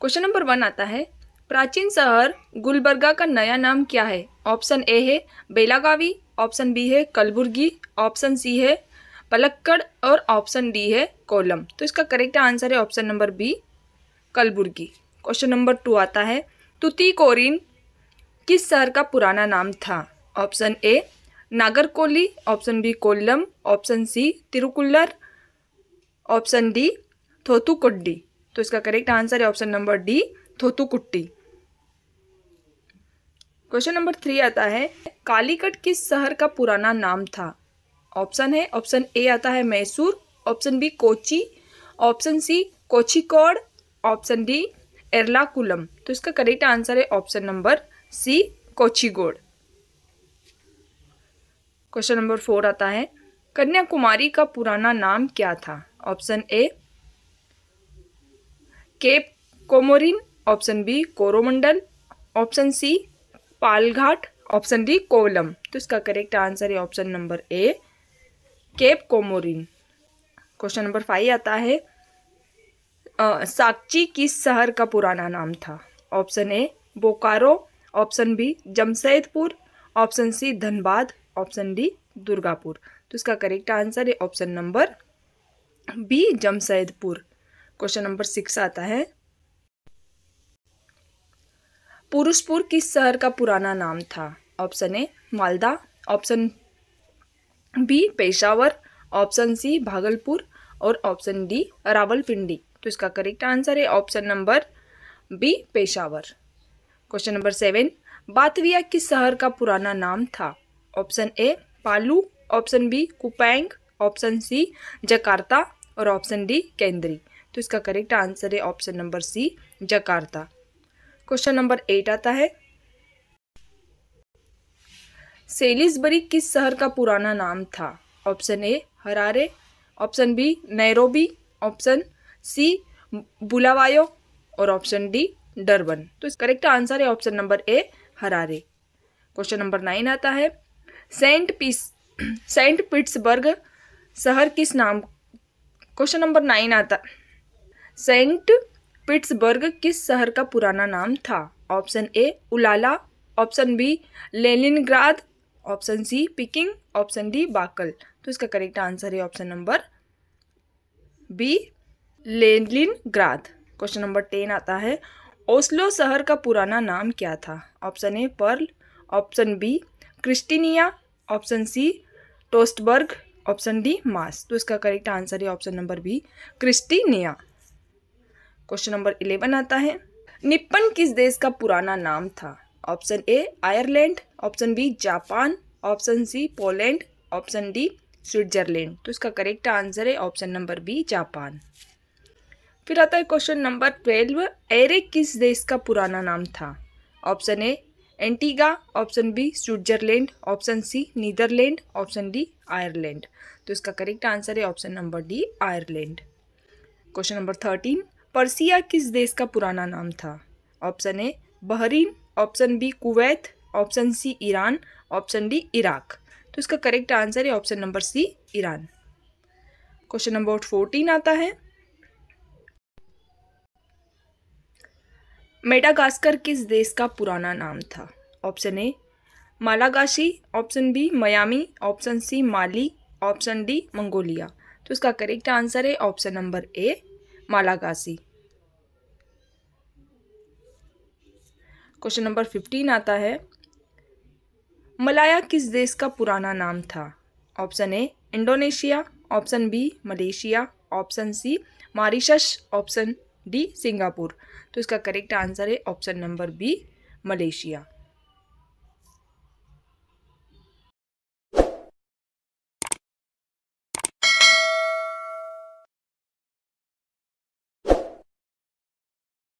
question number one आता है प्राचीन शहर गुलबर्गा का नया नाम क्या है ऑप्शन ए है बेलागावी ऑप्शन बी है कलबुर्गी ऑप्शन सी है पलक्कड़ और ऑप्शन डी है कोलम तो इसका करेक्ट आंसर है option number B Kalaburagi question number two आता है तुतिकोरिन किस शहर का पुराना नाम था option A Nagercoil option B Kollam option C तिरुकुल्लर ऑप्शन डी थोतुकुड्डी तो इसका करेक्ट आंसर है option number D Thoothukudi question number three आता है कालीकट किस शहर का पुराना नाम था ऑप्शन है ऑप्शन ए आता है Mysore option B Kochi option C Kozhikode option D Ernakulam तो इसका करेक्ट आंसर है option number C Kozhikode question number four आता है कन्याकुमारी का पुराना नाम क्या था option A cape Comorin option B Coromandel option C Palghat option D Kovalam तो इसका करेक्ट आंसर है option number A cape Comorin question number five आता है आ, साक्षी किस शहर का पुराना नाम था option A Bokaro option B Jamshedpur option C Dhanbad option D Durgapur तो इसका करेक्ट आंसर है option number B Jamshedpur question number six आता है पुरुषपुर किस शहर का पुराना नाम था option A Malda option B Peshawar option C Bhagalpur और ऑप्शन डी रावलपिंडी तो इसका करेक्ट आंसर है option number B Peshawar question number seven Batavia किस शहर का पुराना नाम था ऑप्शन ए Palu option B Kupang option C Jakarta और ऑप्शन डी केंद्री तो इसका करेक्ट आंसर है option number C Jakarta question number eight आता है सेलिसबरी किस शहर का पुराना नाम था option A Harare option B Nairobi option C Bulawayo और ऑप्शन डी डरबन तो इस करेक्ट आंसर है option number A Harare question number nine आता है सेंट पीस सेंट पिट्सबर्ग शहर किस नाम क्वेश्चन नंबर नाइन आता सेंट पिट्सबर्ग किस शहर का पुराना नाम था ऑप्शन ए उलाला option B Leningrad option C Peking option D बाकल तो इसका करेक्ट आंसर है option number B Leningrad question number ten आता है ओस्लो शहर का पुराना नाम क्या था option A Pearl option B Christiania option C टोस्टबर्ग ऑप्शन डी मास तो इसका करेक्ट आंसर है option number B Christiania question number eleven आता है निप्पन किस देश का पुराना नाम था option A Ireland option B Japan option C Poland option D Switzerland तो इसका करेक्ट आंसर है ऑप्शन नंबर बी जापान फिर आता है क्वेश्चन नंबर ट्वेल्व एरे किस देश का पुराना नाम था option A Antigua option B Switzerland option C Netherland option D Ireland तो इसका करेक्ट आंसर है option number D Ireland question number thirteen Persia किस देश का पुराना नाम था option A Bahrain option B Kuwait option C Iran option D Iraq तो इसका करेक्ट आंसर है option number C Iran question number fourteen आता है मेडागास्कर किस देश का पुराना नाम था ऑप्शन ए मालागाशी option B Miami option C Mali option D Mongolia तो इसका करेक्ट आंसर है option number A Malagasy question number fifteen आता है मलाया किस देश का पुराना नाम था option A Indonesia option B Malaysia option C Mauritius option D Singapore तो इसका करेक्ट आंसर है ऑप्शन नंबर बी मलेशिया